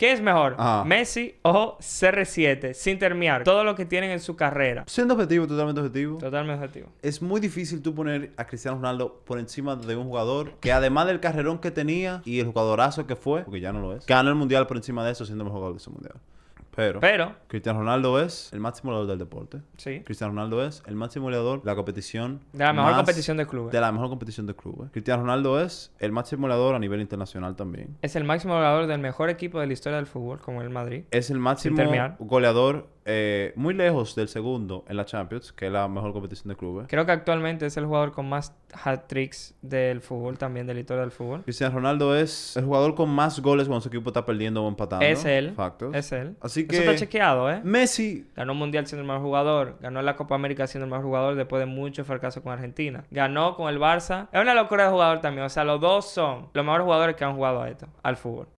¿Qué es mejor? Ah. ¿Messi o CR7? Sin terminar. Todo lo que tienen en su carrera. Siendo objetivo, totalmente objetivo. Totalmente objetivo. Es muy difícil tú poner a Cristiano Ronaldo por encima de un jugador que además del carrerón que tenía y el jugadorazo que fue, porque ya no lo es, ganó el mundial por encima de eso siendo mejor jugador de ese mundial. Pero, Cristian Cristiano Ronaldo es el máximo goleador del deporte. Sí. Cristiano Ronaldo es el máximo goleador de la competición. De la mejor competición de clubes. De la mejor competición de clubes. Cristiano Ronaldo es el máximo goleador a nivel internacional también. Es el máximo goleador del mejor equipo de la historia del fútbol, como el Madrid. Es el máximo goleador eh, muy lejos del segundo en la Champions, que es la mejor competición de clubes. Creo que actualmente es el jugador con más hat-tricks del fútbol, también de la historia del fútbol. Cristian Ronaldo es el jugador con más goles cuando su equipo está perdiendo o empatando. Es él. Factos. Es él. Así que... Eso está chequeado, ¿eh? Messi... Ganó Mundial siendo el mejor jugador. Ganó la Copa América siendo el mejor jugador después de mucho fracaso con Argentina. Ganó con el Barça. Es una locura de jugador también. O sea, los dos son los mejores jugadores que han jugado a esto, al fútbol.